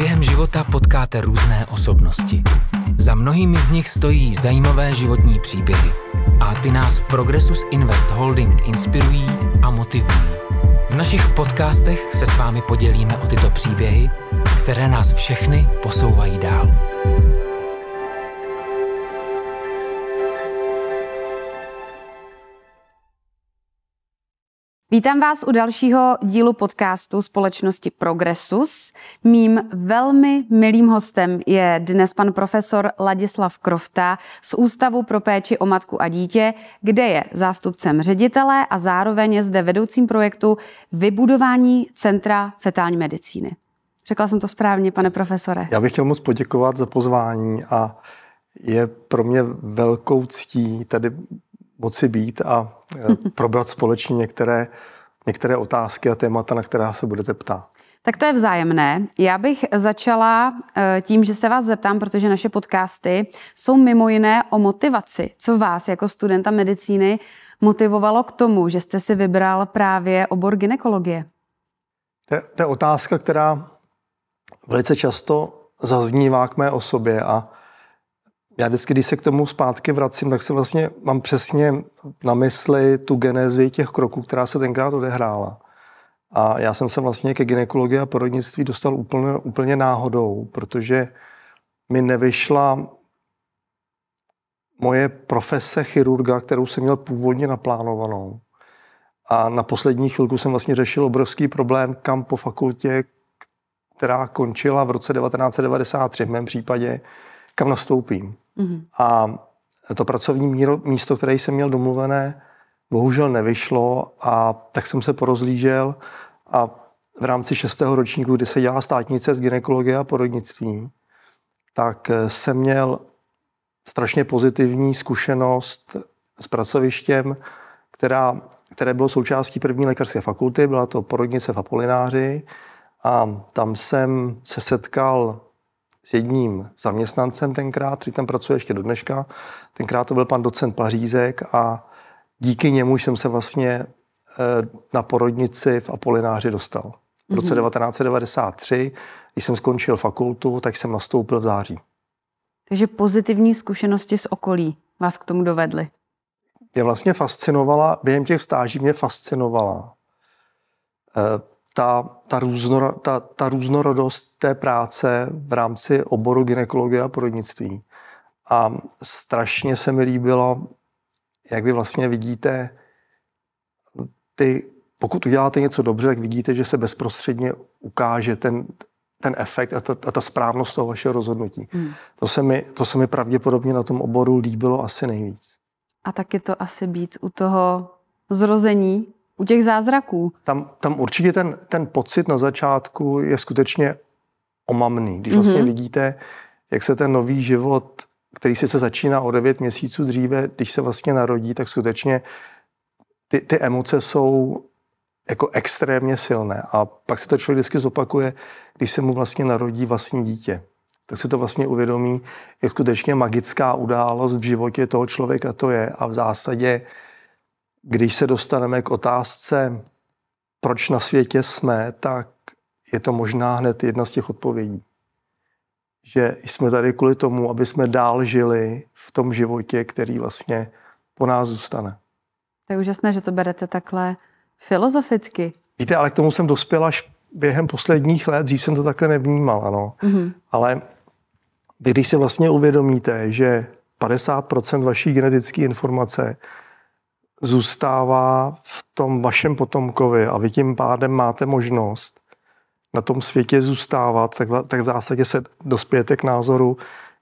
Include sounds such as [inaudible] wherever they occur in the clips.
Během života potkáte různé osobnosti. Za mnohými z nich stojí zajímavé životní příběhy a ty nás v Progressus Invest Holding inspirují a motivují. V našich podcastech se s vámi podělíme o tyto příběhy, které nás všechny posouvají dál. Vítám vás u dalšího dílu podcastu společnosti Progressus. Mým velmi milým hostem je dnes pan profesor Ladislav Krofta z Ústavu pro péči o matku a dítě, kde je zástupcem ředitele a zároveň je zde vedoucím projektu Vybudování Centra fetální medicíny. Řekla jsem to správně, pane profesore. Já bych chtěl moc poděkovat za pozvání a je pro mě velkou ctí tady moci být a e, probrat společně některé, některé otázky a témata, na která se budete ptát. Tak to je vzájemné. Já bych začala e, tím, že se vás zeptám, protože naše podcasty jsou mimo jiné o motivaci. Co vás jako studenta medicíny motivovalo k tomu, že jste si vybral právě obor ginekologie? To je otázka, která velice často zaznívá k mé osobě a já vždycky, když se k tomu zpátky vracím, tak se vlastně mám přesně na mysli tu genezi těch kroků, která se tenkrát odehrála. A já jsem se vlastně ke ginekologii a porodnictví dostal úplně, úplně náhodou, protože mi nevyšla moje profese chirurga, kterou jsem měl původně naplánovanou. A na poslední chvilku jsem vlastně řešil obrovský problém, kam po fakultě, která končila v roce 1993 v mém případě, kam nastoupím. Mm-hmm. A to pracovní míro, místo, které jsem měl domluvené, bohužel nevyšlo a tak jsem se porozlížel a v rámci šestého ročníku, kdy se dělá státnice z ginekologie a porodnictví, tak jsem měl strašně pozitivní zkušenost s pracovištěm, která, které bylo součástí první lékařské fakulty, byla to porodnice v Apolináři a tam jsem se setkal s jedním zaměstnancem tenkrát, který tam pracuje ještě do dneška. Tenkrát to byl pan docent Pařízek a díky němu jsem se vlastně eh, na porodnici v Apolináři dostal. V roce 1993, mhm. když jsem skončil fakultu, tak jsem nastoupil v září. Takže pozitivní zkušenosti z okolí vás k tomu dovedly? Mě vlastně fascinovala, během těch stáží mě fascinovala eh, ta, ta, různor, ta, ta různorodost té práce v rámci oboru ginekologie a porodnictví. A strašně se mi líbilo, jak vy vlastně vidíte ty, pokud uděláte něco dobře, tak vidíte, že se bezprostředně ukáže ten, ten efekt a ta, a ta správnost toho vašeho rozhodnutí. Hmm. To, se mi, to se mi pravděpodobně na tom oboru líbilo asi nejvíc. A taky to asi být u toho zrození u těch zázraků. Tam, tam určitě ten, ten pocit na začátku je skutečně omamný. Když vlastně mm-hmm. vidíte, jak se ten nový život, který se začíná o 9 měsíců dříve, když se vlastně narodí, tak skutečně ty, ty emoce jsou jako extrémně silné. A pak se to člověk vždycky zopakuje, když se mu vlastně narodí vlastní dítě. Tak se to vlastně uvědomí, jak skutečně magická událost v životě toho člověka to je. A v zásadě když se dostaneme k otázce, proč na světě jsme, tak je to možná hned jedna z těch odpovědí. Že jsme tady kvůli tomu, aby jsme dál žili v tom životě, který vlastně po nás zůstane. To je úžasné, že to berete takhle filozoficky. Víte, ale k tomu jsem dospěl až během posledních let, dřív jsem to takhle nevnímal, ano. Mm-hmm. Ale když si vlastně uvědomíte, že 50% vaší genetické informace zůstává v tom vašem potomkovi a vy tím pádem máte možnost na tom světě zůstávat, tak, tak v zásadě se dospějete k názoru,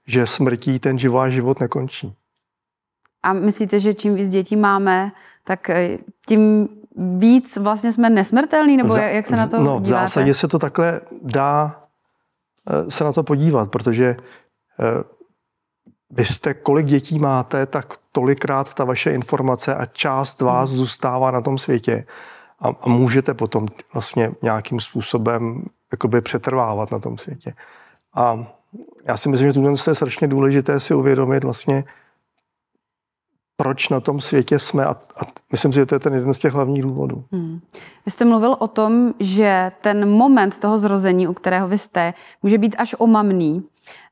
že smrtí ten živá život nekončí. A myslíte, že čím víc dětí máme, tak eh, tím víc vlastně jsme nesmrtelní, nebo Za, jak se na to No, díváte? v zásadě se to takhle dá eh, se na to podívat, protože eh, byste, kolik dětí máte, tak tolikrát ta vaše informace a část vás hmm. zůstává na tom světě a, a můžete potom vlastně nějakým způsobem jakoby přetrvávat na tom světě. A já si myslím, že to je strašně důležité si uvědomit vlastně, proč na tom světě jsme a, a myslím si, že to je ten jeden z těch hlavních důvodů. Hmm. Vy jste mluvil o tom, že ten moment toho zrození, u kterého vy jste, může být až omamný.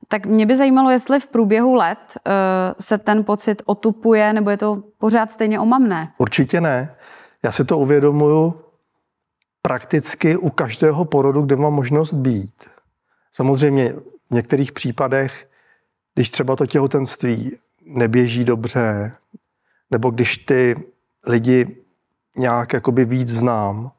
Tak mě by zajímalo, jestli v průběhu let uh, se ten pocit otupuje, nebo je to pořád stejně omamné? Určitě ne. Já si to uvědomuju prakticky u každého porodu, kde mám možnost být. Samozřejmě v některých případech, když třeba to těhotenství neběží dobře, nebo když ty lidi nějak jakoby víc znám,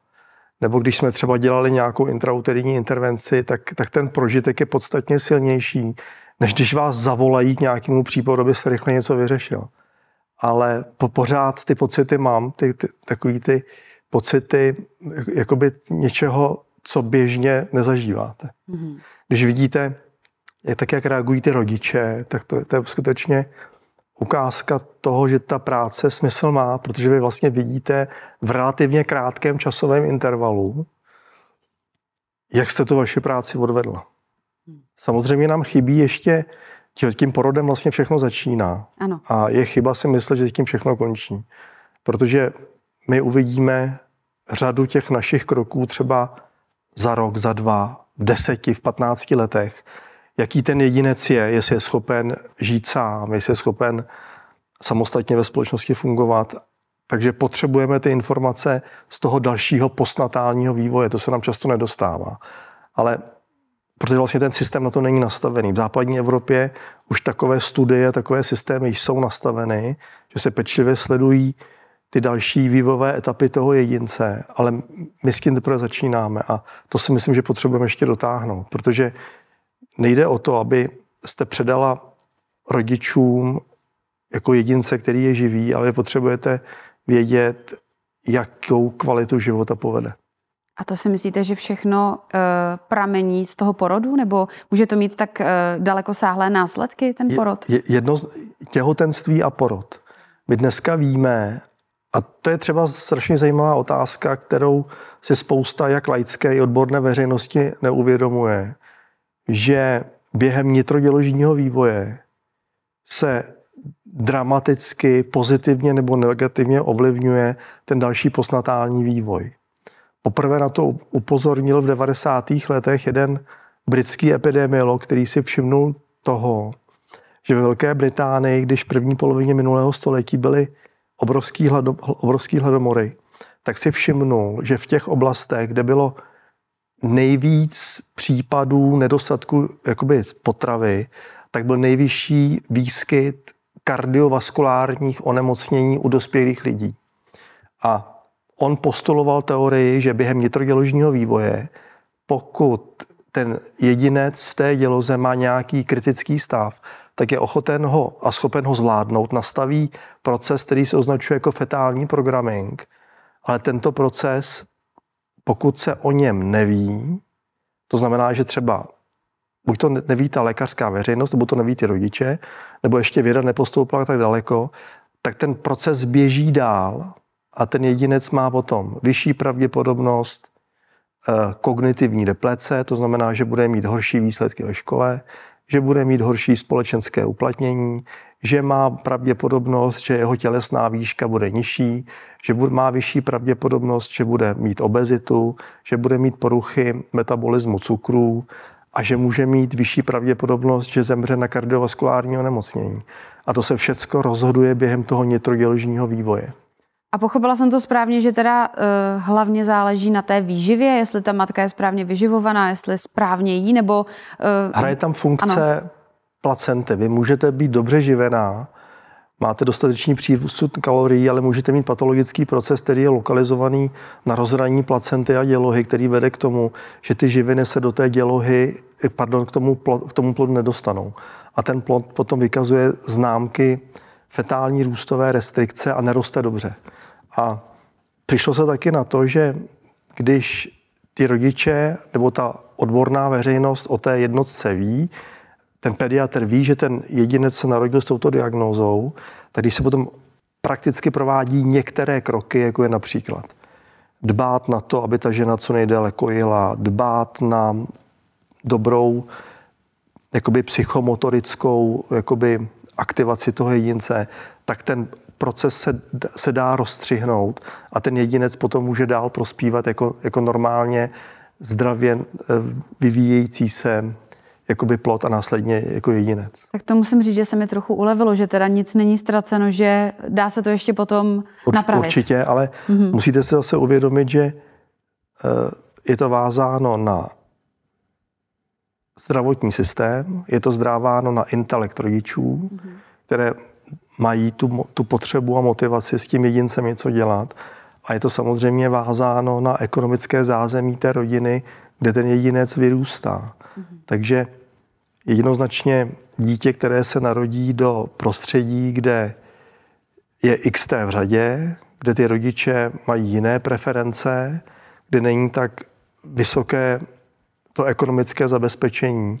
nebo když jsme třeba dělali nějakou intrauterinní intervenci, tak, tak ten prožitek je podstatně silnější, než když vás zavolají k nějakému případu, abyste rychle něco vyřešil. Ale po, pořád ty pocity mám, ty, ty, takový ty pocity jakoby něčeho, co běžně nezažíváte. Mm-hmm. Když vidíte, tak jak reagují ty rodiče, tak to, to je skutečně ukázka toho, že ta práce smysl má, protože vy vlastně vidíte v relativně krátkém časovém intervalu, jak jste tu vaši práci odvedla. Hmm. Samozřejmě nám chybí ještě, tím porodem vlastně všechno začíná. Ano. A je chyba si myslet, že tím všechno končí. Protože my uvidíme řadu těch našich kroků třeba za rok, za dva, v deseti, v patnácti letech jaký ten jedinec je, jestli je schopen žít sám, jestli je schopen samostatně ve společnosti fungovat. Takže potřebujeme ty informace z toho dalšího postnatálního vývoje, to se nám často nedostává. Ale protože vlastně ten systém na to není nastavený. V západní Evropě už takové studie, takové systémy jsou nastaveny, že se pečlivě sledují ty další vývojové etapy toho jedince, ale my s tím teprve začínáme a to si myslím, že potřebujeme ještě dotáhnout, protože nejde o to, aby jste předala rodičům jako jedince, který je živý, ale potřebujete vědět, jakou kvalitu života povede. A to si myslíte, že všechno e, pramení z toho porodu, nebo může to mít tak e, eh, daleko sáhlé následky, ten porod? Je, jedno těhotenství a porod. My dneska víme, a to je třeba strašně zajímavá otázka, kterou si spousta jak laické i odborné veřejnosti neuvědomuje, že během nitroděložního vývoje se dramaticky, pozitivně nebo negativně ovlivňuje ten další postnatální vývoj. Poprvé na to upozornil v 90. letech jeden britský epidemiolog, který si všimnul toho, že ve Velké Británii, když v první polovině minulého století byly obrovský, hlado, obrovský hladomory, tak si všimnul, že v těch oblastech, kde bylo nejvíc případů nedostatku jakoby potravy, tak byl nejvyšší výskyt kardiovaskulárních onemocnění u dospělých lidí. A on postuloval teorii, že během nitroděložního vývoje, pokud ten jedinec v té děloze má nějaký kritický stav, tak je ochoten ho a schopen ho zvládnout. Nastaví proces, který se označuje jako fetální programming, ale tento proces pokud se o něm neví, to znamená, že třeba buď to neví ta lékařská veřejnost, nebo to neví ty rodiče, nebo ještě věda nepostoupila tak daleko, tak ten proces běží dál a ten jedinec má potom vyšší pravděpodobnost eh, kognitivní deplece, to znamená, že bude mít horší výsledky ve škole, že bude mít horší společenské uplatnění, že má pravděpodobnost, že jeho tělesná výška bude nižší, že má vyšší pravděpodobnost, že bude mít obezitu, že bude mít poruchy metabolismu cukrů a že může mít vyšší pravděpodobnost, že zemře na kardiovaskulární onemocnění. A to se všecko rozhoduje během toho nitrogeložního vývoje. A pochopila jsem to správně, že teda uh, hlavně záleží na té výživě, jestli ta matka je správně vyživovaná, jestli správně jí, nebo... Uh, Hraje tam funkce ano placenty. Vy můžete být dobře živená, máte dostatečný přístup kalorií, ale můžete mít patologický proces, který je lokalizovaný na rozhraní placenty a dělohy, který vede k tomu, že ty živiny se do té dělohy, pardon, k tomu, k tomu plodu nedostanou. A ten plod potom vykazuje známky fetální růstové restrikce a neroste dobře. A přišlo se taky na to, že když ty rodiče nebo ta odborná veřejnost o té jednotce ví, ten pediatr ví, že ten jedinec se narodil s touto diagnózou, tak když se potom prakticky provádí některé kroky, jako je například dbát na to, aby ta žena co nejdéle kojila, dbát na dobrou jakoby psychomotorickou jakoby aktivaci toho jedince, tak ten proces se, se dá rozstřihnout a ten jedinec potom může dál prospívat jako, jako normálně zdravě eh, vyvíjející se jakoby plot a následně jako jedinec. Tak to musím říct, že se mi trochu ulevilo, že teda nic není ztraceno, že dá se to ještě potom Urč, napravit. Určitě, ale mm-hmm. musíte se zase uvědomit, že eh, je to vázáno na zdravotní systém, je to zdráváno na intelekt rodičů, mm-hmm. které mají tu, tu potřebu a motivaci s tím jedincem něco dělat. A je to samozřejmě vázáno na ekonomické zázemí té rodiny, kde ten jedinec vyrůstá. Mm-hmm. Takže jednoznačně dítě, které se narodí do prostředí, kde je XT v řadě, kde ty rodiče mají jiné preference, kde není tak vysoké to ekonomické zabezpečení,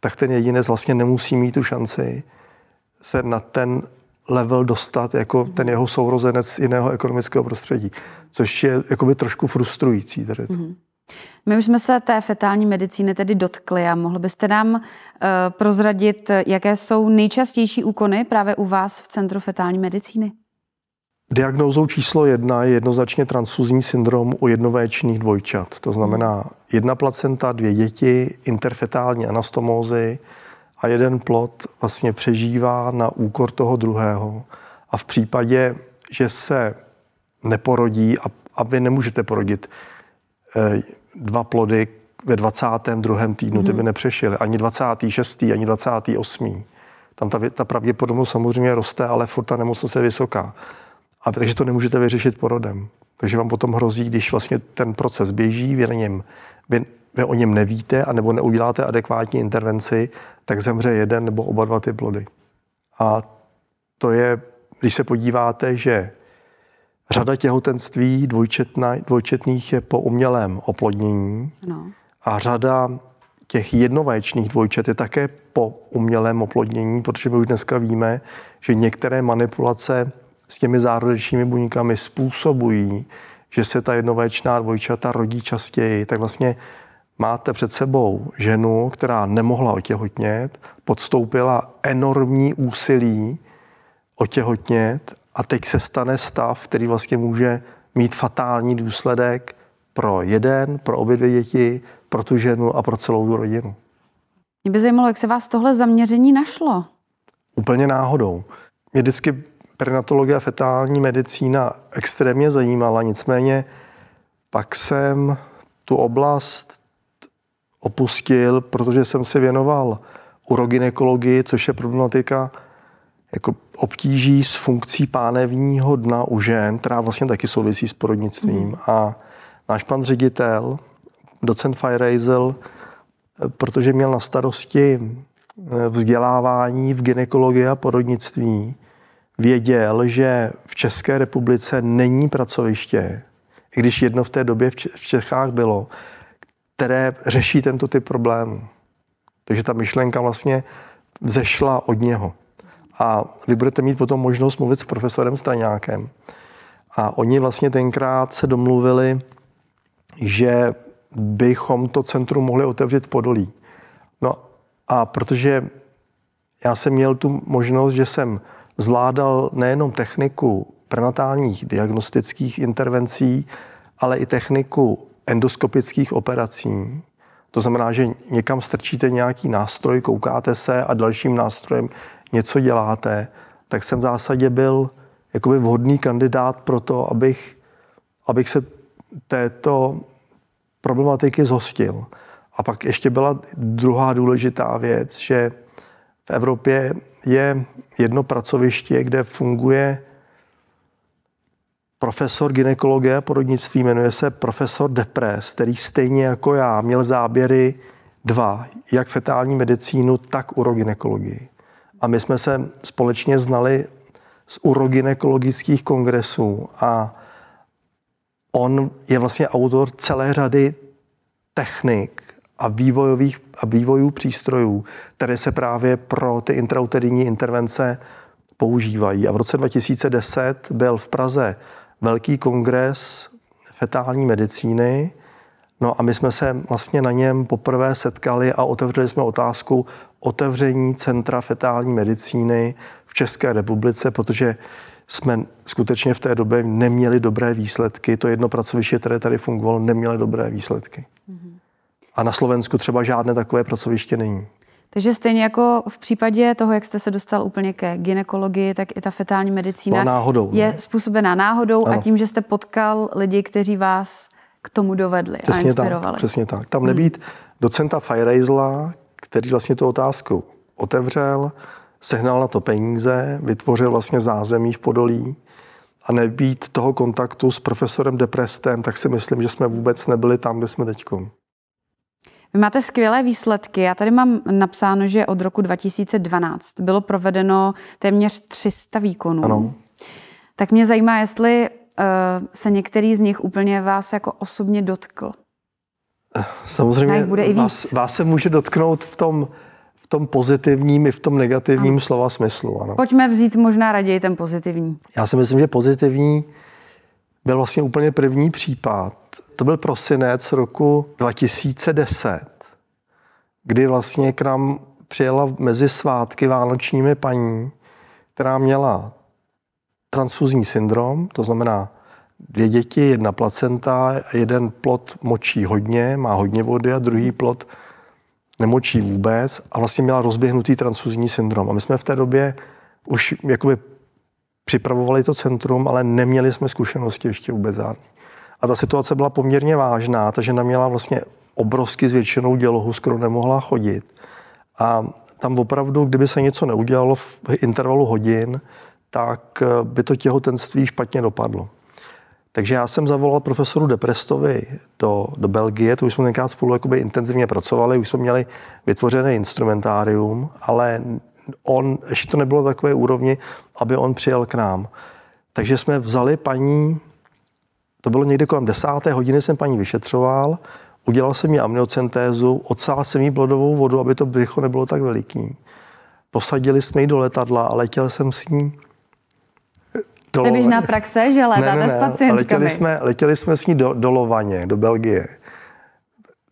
tak ten jedinec vlastně nemusí mít tu šanci se na ten level dostat jako ten jeho sourozenec z jiného ekonomického prostředí, což je jakoby trošku frustrující. Tady to. Mm-hmm. My už jsme se té fetální medicíny tedy dotkli a mohl byste nám uh, prozradit, jaké jsou nejčastější úkony právě u vás v Centru fetální medicíny? Diagnózou číslo jedna je jednoznačně transfuzní syndrom u jednovéčných dvojčat. To znamená jedna placenta, dvě děti, interfetální anastomózy a jeden plod vlastně přežívá na úkor toho druhého. A v případě, že se neporodí a, a vy nemůžete porodit, Eh, dva plody ve 22. týdnu, ty by hmm. nepřešily. Ani 26. ani 28. Tam ta, ta pravděpodobnost samozřejmě roste, ale furt ta nemocnost je vysoká. A takže to nemůžete vyřešit porodem. Takže vám potom hrozí, když vlastně ten proces běží, vy, něm, vy, vy o něm nevíte, anebo neuděláte adekvátní intervenci, tak zemře jeden nebo oba dva ty plody. A to je, když se podíváte, že Řada těhotenství dvojčetna, dvojčetných je po umělém oplodnění no. a řada těch jednovaječných dvojčet je také po umělém oplodnění, protože my už dneska víme, že některé manipulace s těmi zárodečními buňkami způsobují, že se ta jednovaječná dvojčata rodí častěji, tak vlastně máte před sebou ženu, která nemohla otěhotnět, podstoupila enormní úsilí otěhotnět a teď se stane stav, který vlastně může mít fatální důsledek pro jeden, pro obě dvě děti, pro tu ženu a pro celou rodinu. Mě by zajímalo, jak se vás tohle zaměření našlo? Úplně náhodou. Mě vždycky perinatologie a fetální medicína extrémně zajímala, nicméně pak jsem tu oblast opustil, protože jsem se věnoval urogynekologii, což je problematika jako obtíží s funkcí pánevního dna u žen, která vlastně taky souvisí s porodnictvím. Mm. A náš pan ředitel, docent Fajrejzel, protože měl na starosti eh, vzdělávání v ginekologii a porodnictví, věděl, že v České republice není pracoviště, i když jedno v té době v Čechách bylo, které řeší tento typ problémů. Takže ta myšlenka vlastně vzešla od něho. A vy budete mít potom možnost mluvit s profesorem Straňákem. A oni vlastně tenkrát se domluvili, že bychom to centrum mohli otevřít v Podolí. No a protože já jsem měl tu možnost, že jsem zvládal nejenom techniku prenatálních diagnostických intervencí, ale i techniku endoskopických operací. To znamená, že někam strčíte nějaký nástroj, koukáte se a dalším nástrojem něco děláte, tak jsem v zásadě byl jakoby vhodný kandidát pro to, abych, abych se této problematiky zhostil. A pak ještě byla druhá důležitá věc, že v Evropě je jedno pracoviště, kde funguje profesor ginekologie a porodnictví, jmenuje se profesor Depres, který stejně jako já měl záběry dva, jak fetální medicínu, tak urogynekologii. A my jsme se společně znali z urogynekologických kongresů a on je vlastně autor celé řady technik a vývojových a vývojů přístrojů, které se právě pro ty intrauterinní intervence používají. A v roce 2010 byl v Praze velký kongres fetální medicíny No a my jsme se vlastně na něm poprvé setkali a otevřeli jsme otázku otevření Centra fetální medicíny v České republice, protože jsme skutečně v té době neměli dobré výsledky. To jedno pracoviště, které tady fungovalo, nemělo dobré výsledky. Mhm. A na Slovensku třeba žádné takové pracoviště není. Takže stejně jako v případě toho, jak jste se dostal úplně ke ginekologii, tak i ta fetální medicína no, náhodou, je ne? způsobená náhodou ano. a tím, že jste potkal lidi, kteří vás k tomu dovedli přesně a inspirovali. Tak, přesně tak. Tam nebýt hmm. docenta Fajrejzla, který vlastně tu otázku otevřel, sehnal na to peníze, vytvořil vlastně zázemí v Podolí a nebýt toho kontaktu s profesorem Deprestem, tak si myslím, že jsme vůbec nebyli tam, kde jsme teďkom. Vy máte skvělé výsledky. Já tady mám napsáno, že od roku 2012 bylo provedeno téměř 300 výkonů. Ano. Tak mě zajímá, jestli Eh, se některý z nich úplně vás jako osobně dotkl? Samozřejmě bude i víc. Vás, vás se může dotknout v tom, v tom pozitivním i v tom negativním ano. slova smyslu. Ano. Pojďme vzít možná raději ten pozitivní. Já si myslím, že pozitivní byl vlastně úplně první případ. To byl prosinec roku 2010, kdy vlastně k nám přijela mezi svátky vánočními paní, která měla transfuzní syndrom, to znamená dvě děti, jedna placenta, jeden plot močí hodně, má hodně vody a druhý plot nemočí vůbec a vlastně měla rozběhnutý transfuzní syndrom. A my jsme v té době už jakoby připravovali to centrum, ale neměli jsme zkušenosti ještě vůbec žádný. A ta situace byla poměrně vážná, ta žena měla vlastně obrovsky zvětšenou dělohu, skoro nemohla chodit. A tam opravdu, kdyby se něco neudělalo v intervalu hodin, tak eh, by to těhotenství špatně dopadlo. Takže já jsem zavolal profesoru Deprestovi do, do Belgie, to už jsme tenkrát spolu jakoby intenzivně pracovali, už jsme měli vytvořené instrumentárium, ale on, ještě to nebylo takové úrovni, aby on přijel k nám. Takže jsme vzali paní, to bylo někde kolem desáté hodiny, jsem paní vyšetřoval, udělal jsem jí amniocentézu, odsál jsem jí blodovou vodu, aby to břicho nebylo tak veliký. Posadili jsme ji do letadla a letěl jsem s ní to je běžná praxe, že létáte ne, ne, ne, s pacientkami. Letěli jsme, letěli jsme s ní do, do Lovaně, do Belgie.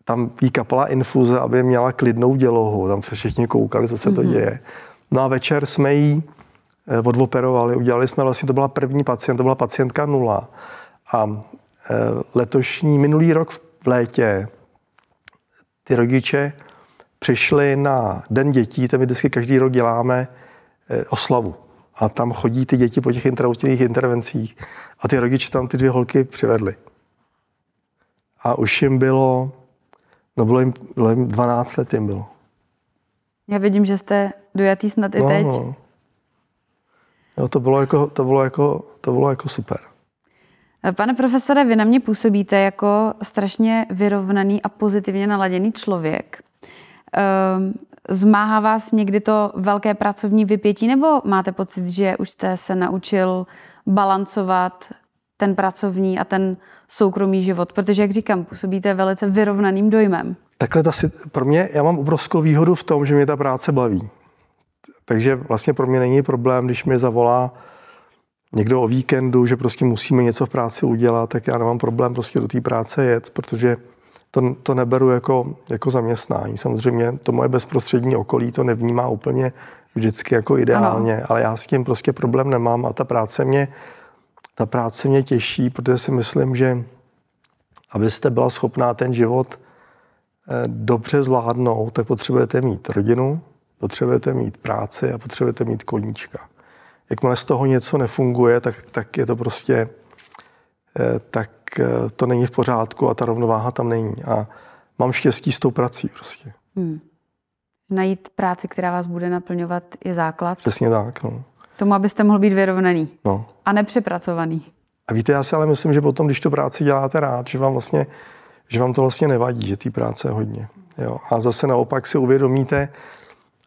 Tam jí kapala infuze, aby měla klidnou dělohu. Tam se všichni koukali, co se mm-hmm. to mhm. děje. No a večer jsme jí eh, odoperovali. Udělali jsme vlastně, to byla první pacient, to byla pacientka nula. A eh, letošní, minulý rok v létě ty rodiče přišli na Den dětí, ten my vždycky každý rok děláme eh, oslavu a tam chodí ty děti po těch intrautinných intervencích a ty rodiče tam ty dvě holky přivedli. A už jim bylo, no bylo jim, bylo jim 12 let jim bylo. Já vidím, že jste dojatý snad i no, teď. No. Jo, to bylo jako, to bylo jako, to bylo jako super. Pane profesore, vy na mě působíte jako strašně vyrovnaný a pozitivně naladěný člověk. Ehm, zmáhá vás někdy to velké pracovní vypětí, nebo máte pocit, že už jste se naučil balancovat ten pracovní a ten soukromý život? Protože, jak říkám, působíte velice vyrovnaným dojmem. Takhle ta, pro mě, já mám obrovskou výhodu v tom, že mě ta práce baví. Takže vlastně pro mě není problém, když mi zavolá někdo o víkendu, že prostě musíme něco v práci udělat, tak já nemám problém prostě do té práce jet, protože to, to neberu jako, jako zaměstnání. Samozřejmě to moje bezprostřední okolí to nevnímá úplně vždycky jako ideálně, ano. ale já s tím prostě problém nemám a ta práce mě, ta práce mě těší, protože si myslím, že abyste byla schopná ten život eh, dobře zvládnout, tak potřebujete mít rodinu, potřebujete mít práci a potřebujete mít koníčka. Jakmile z toho něco nefunguje, tak, tak je to prostě Eh, tak eh, to není v pořádku a ta rovnováha tam není. A mám štěstí s tou prací prostě. Hmm. Najít práci, která vás bude naplňovat, je základ. Přesně tak. No. K tomu, abyste mohl být vyrovnaný no. a nepřepracovaný. A víte, já si ale myslím, že potom, když tu práci děláte rád, že vám vlastně, že vám to vlastně nevadí, že té práce je hodně. Jo. A zase naopak si uvědomíte,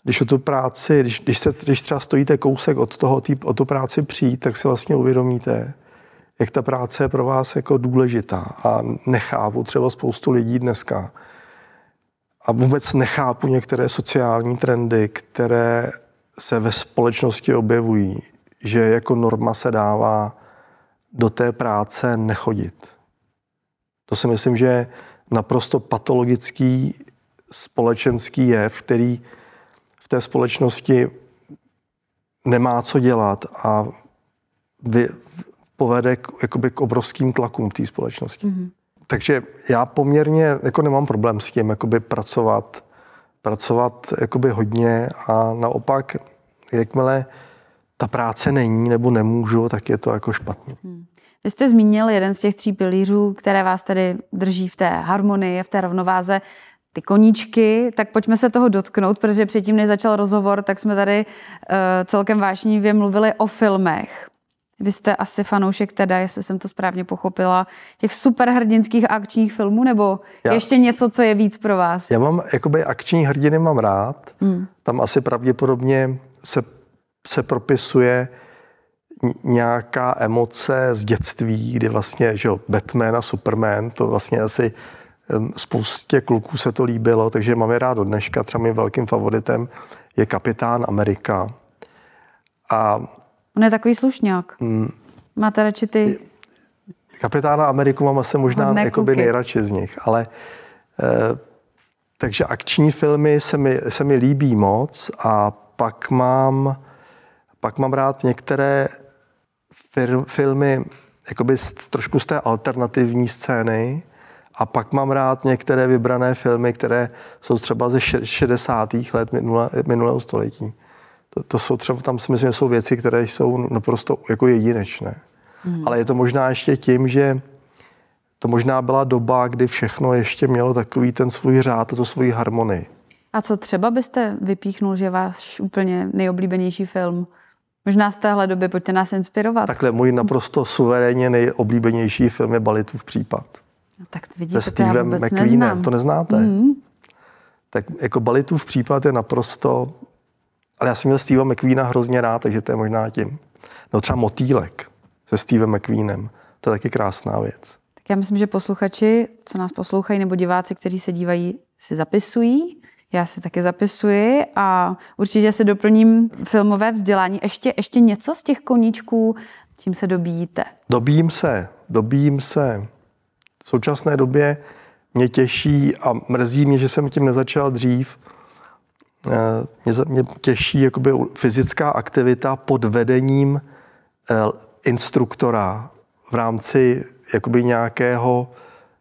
když o tu práci, když, když, se, když třeba stojíte kousek od toho, tý, o tu práci přijít, tak si vlastně uvědomíte, jak ta práce je pro vás jako důležitá a nechápu třeba spoustu lidí dneska a vůbec nechápu některé sociální trendy, které se ve společnosti objevují, že jako norma se dává do té práce nechodit. To si myslím, že je naprosto patologický společenský jev, který v té společnosti nemá co dělat a vy, povede k, jakoby k obrovským tlakům v té společnosti. Mm-hmm. Takže já poměrně jako nemám problém s tím jakoby pracovat, pracovat jakoby hodně a naopak, jakmile ta práce není nebo nemůžu, tak je to jako špatně. Mm. Vy jste zmínil jeden z těch tří pilířů, které vás tedy drží v té harmonii, v té rovnováze ty koníčky, tak pojďme se toho dotknout, protože předtím, než začal rozhovor, tak jsme tady uh, celkem vášnivě mluvili o filmech. Vy jste asi fanoušek teda, jestli jsem to správně pochopila, těch superhrdinských akčních filmů, nebo já, ještě něco, co je víc pro vás? Já mám, jakoby akční hrdiny mám rád. Hmm. Tam asi pravděpodobně se, se propisuje nějaká emoce z dětství, kdy vlastně, že jo, Batman a Superman, to vlastně asi spoustě kluků se to líbilo, takže mám je rád do dneška. Třeba mým velkým favoritem je Kapitán Amerika. A On je takový slušňák. Hmm. Máte radši ty... Kapitána Ameriku mám asi možná jakoby nejradši z nich, ale eh, takže akční filmy se mi, se mi líbí moc a pak mám, pak mám rád některé fir, filmy jakoby z, trošku z té alternativní scény a pak mám rád některé vybrané filmy, které jsou třeba ze 60. let minule, minulého století to, to jsou třeba, tam si myslím, že jsou věci, které jsou naprosto jako jedinečné. Hmm. Ale je to možná ještě tím, že to možná byla doba, kdy všechno ještě mělo takový ten svůj řád, to svůj harmonii. A co třeba byste vypíchnul, že váš úplně nejoblíbenější film? Možná z téhle doby, pojďte nás inspirovat. Takhle, můj naprosto suverénně nejoblíbenější film je Balitův případ. No, tak vidíte, Se to já vůbec neznám. To neznáte? hmm Tak jako Balitův případ je naprosto ale já jsem měl Steve McQueena hrozně rád, takže to je možná tím. No třeba motýlek se Steve McQueenem, to je taky krásná věc. Tak já myslím, že posluchači, co nás poslouchají, nebo diváci, kteří se dívají, si zapisují. Já si taky zapisuji a určitě si doplním filmové vzdělání. Ještě, ještě něco z těch koníčků, tím se dobíjíte? Dobím se, dobím se. V současné době mě těší a mrzí mě, že jsem tím nezačal dřív, Eh, mě, mě těší jakoby fyzická aktivita pod vedením eh, instruktora v rámci jakoby nějakého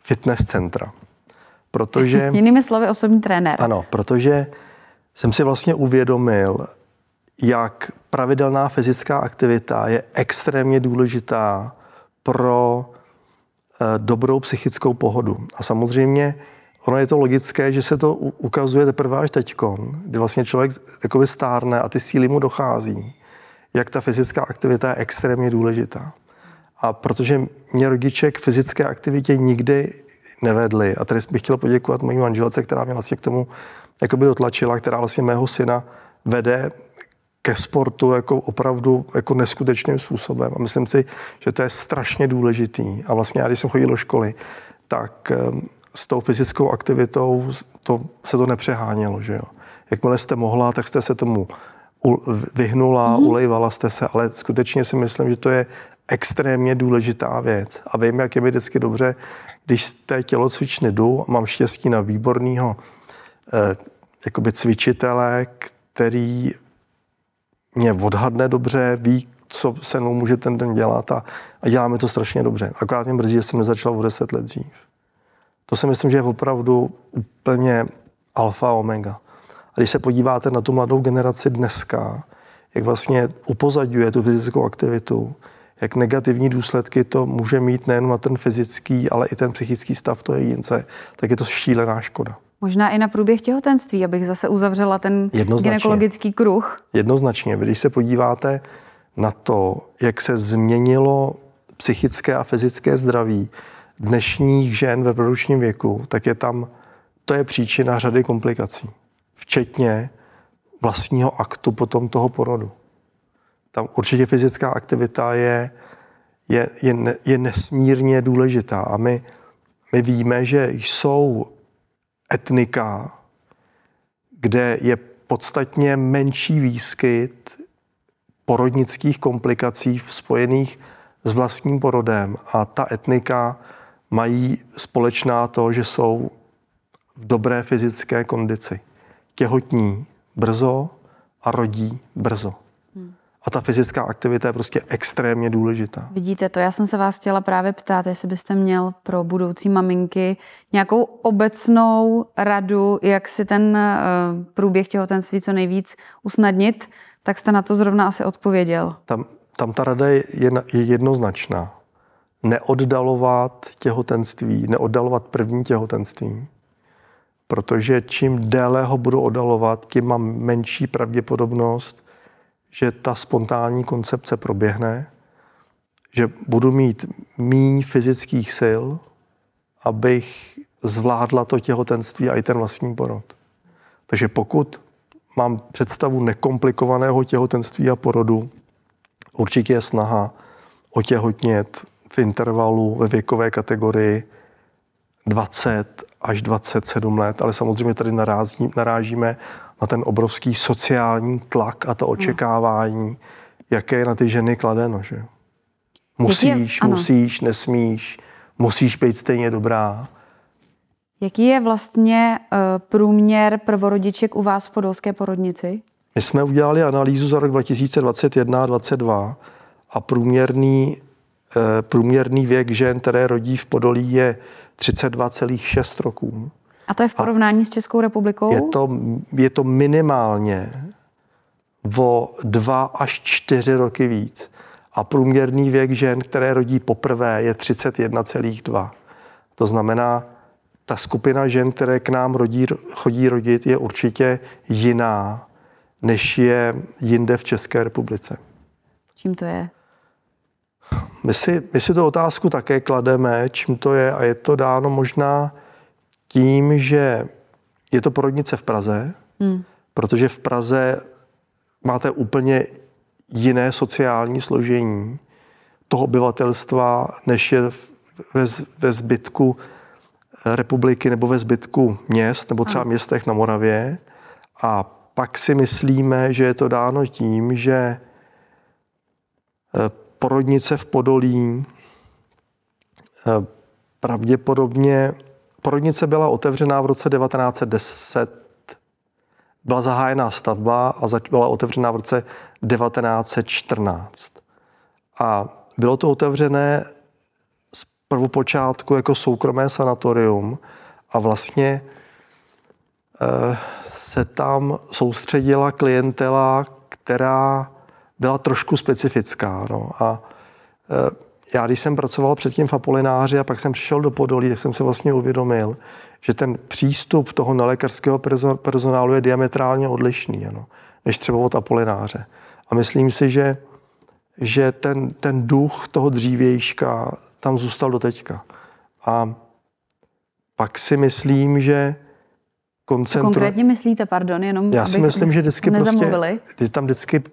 fitness centra. Protože, [laughs] Jinými slovy osobní trenér. Ano, protože jsem si vlastně uvědomil, jak pravidelná fyzická aktivita je extrémně důležitá pro eh, dobrou psychickou pohodu. A samozřejmě ono je to logické, že se to ukazuje teprve až teďkon, kdy vlastně člověk takový stárne a ty síly mu dochází, jak ta fyzická aktivita je extrémně důležitá. A protože mě rodiče k fyzické aktivitě nikdy nevedli, a tady bych chtěl poděkovat mojí manželce, která mě vlastně k tomu jakoby dotlačila, která vlastně mého syna vede ke sportu jako opravdu jako neskutečným způsobem. A myslím si, že to je strašně důležitý. A vlastně já, když jsem chodil do školy, tak ehm, s tou fyzickou aktivitou to, se to nepřehánělo, že jo. Jakmile jste mohla, tak jste se tomu vyhnula, mm-hmm. ulejvala jste se, ale skutečně si myslím, že to je extrémně důležitá věc. A vím, jak je mi vždycky dobře, když z té tělocvičny jdu a mám štěstí na výborného eh, cvičitele, který mě odhadne dobře, ví, co se mnou může ten den dělat a, a děláme to strašně dobře. Akorát mě mrzí, že jsem nezačal o deset let dřív. To si myslím, že je opravdu úplně alfa omega. A když se podíváte na tu mladou generaci dneska, jak vlastně upozadňuje tu fyzickou aktivitu, jak negativní důsledky to může mít nejen na ten fyzický, ale i ten psychický stav to je jedince, tak je to šílená škoda. Možná i na průběh těhotenství, abych zase uzavřela ten gynekologický kruh. Jednoznačně. Když se podíváte na to, jak se změnilo psychické a fyzické zdraví dnešních žen ve produčním věku, tak je tam, to je příčina řady komplikací, včetně vlastního aktu potom toho porodu. Tam určitě fyzická aktivita je, je, je, je nesmírně důležitá a my, my víme, že jsou etnika, kde je podstatně menší výskyt porodnických komplikací spojených s vlastním porodem a ta etnika mají společná to, že jsou v dobré fyzické kondici. Těhotní brzo a rodí brzo. Hmm. A ta fyzická aktivita je prostě extrémně důležitá. Vidíte to, já jsem se vás chtěla právě ptát, jestli byste měl pro budoucí maminky nějakou obecnou radu, jak si ten eh, průběh těhotenství co nejvíc usnadnit, tak jste na to zrovna asi odpověděl. Tam, tam ta rada je, je, je jednoznačná neoddalovat těhotenství, neoddalovat první těhotenství. Protože čím déle ho budu oddalovat, tím mám menší pravděpodobnost, že ta spontánní koncepce proběhne, že budu mít míň fyzických sil, abych zvládla to těhotenství a i ten vlastní porod. Takže pokud mám představu nekomplikovaného těhotenství a porodu, určitě je snaha otěhotnět v intervalu ve věkové kategorii 20 až 27 let, ale samozřejmě tady narází, narážíme na ten obrovský sociální tlak a to hmm. očekávání, jaké je na ty ženy kladeno. Že? Musíš, je, musíš, nesmíš, musíš být stejně dobrá. Jaký je vlastně uh, průměr prvorodiček u vás v podolské porodnici? My jsme udělali analýzu za rok 2021 a 2022 a průměrný Eh, průměrný věk žen, které rodí v Podolí, je 32,6 roků. A to je v porovnání A s Českou republikou? Je to, je to minimálně o dva až čtyři roky víc. A průměrný věk žen, které rodí poprvé, je 31,2. To znamená, ta skupina žen, které k nám rodí, chodí rodit, je určitě jiná, než je jinde v České republice. Čím to je? My si, my si tu otázku také klademe, čím to je a je to dáno možná tím, že je to porodnice v Praze, hmm. protože v Praze máte úplně jiné sociální složení toho obyvatelstva, než je ve, ve zbytku republiky nebo ve zbytku měst nebo třeba městech na Moravě. A pak si myslíme, že je to dáno tím, že eh, porodnice v Podolí. Eh, pravděpodobně porodnice byla otevřená v roce 1910. Byla zahájená stavba a byla otevřená v roce 1914. A bylo to otevřené z prvopočátku jako soukromé sanatorium a vlastně eh, se tam soustředila klientela, která byla trošku specifická. No. A e, já, když jsem pracoval předtím v Apolináři a pak jsem přišel do Podolí, tak jsem se vlastně uvědomil, že ten přístup toho nelékařského personálu je diametrálně odlišný, ano, než třeba od Apolináře. A myslím si, že, že ten, ten duch toho dřívějška tam zůstal do teďka. A pak si myslím, že koncentru... Konkrétně myslíte, pardon, jenom Já si myslím, že vždycky prostě, tam vždycky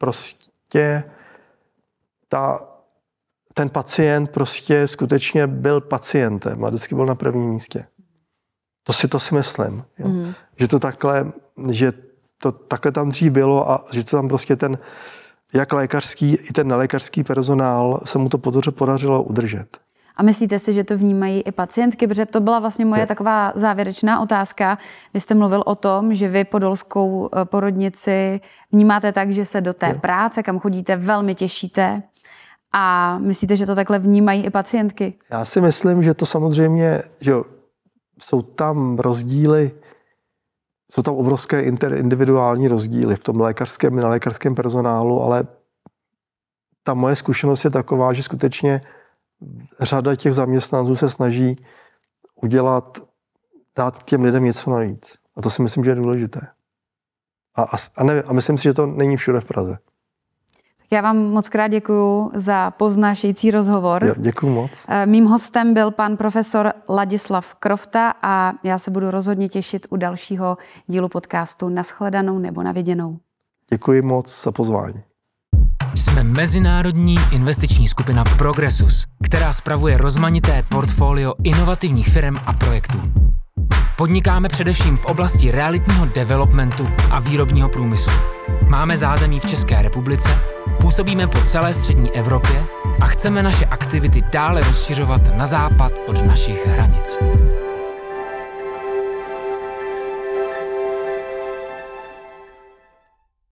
prostě ta, ten pacient prostě skutečně byl pacientem a vždycky byl na prvním místě. To si to si myslím. Jo. Mm. Že to takhle, že to takhle tam dřív bylo a že to tam prostě ten, jak lékařský, i ten nelékařský personál se mu to podařilo udržet. A myslíte si, že to vnímají i pacientky? Protože to byla vlastně moje taková závěrečná otázka. Vy jste mluvil o tom, že vy podolskou eh, porodnici vnímáte tak, že se do té práce, kam chodíte, velmi těšíte. A myslíte, že to takhle vnímají i pacientky? Já si myslím, že to samozřejmě, že jsou tam rozdíly, jsou tam obrovské interindividuální rozdíly v tom lékařském i lékařském personálu, ale ta moje zkušenost je taková, že skutečně řada těch zaměstnanců se snaží udělat, dát těm lidem něco navíc. A to si myslím, že je důležité. A, a, a, nevím, a myslím si, že to není všude v Praze. Já vám moc krát děkuji za povznášející rozhovor. Jo, děkuji moc. Eh, mým hostem byl pan profesor Ladislav Krofta a já se budu rozhodně těšit u dalšího dílu podcastu Naschledanou nebo Naviděnou. Děkuji moc za pozvání. Jsme mezinárodní investiční skupina Progressus, která spravuje rozmanité portfolio inovativních firm a projektů. Podnikáme především v oblasti realitního developmentu a výrobního průmyslu. Máme zázemí v České republice, působíme po celé střední Evropě a chceme naše aktivity dále rozšiřovat na západ od našich hranic.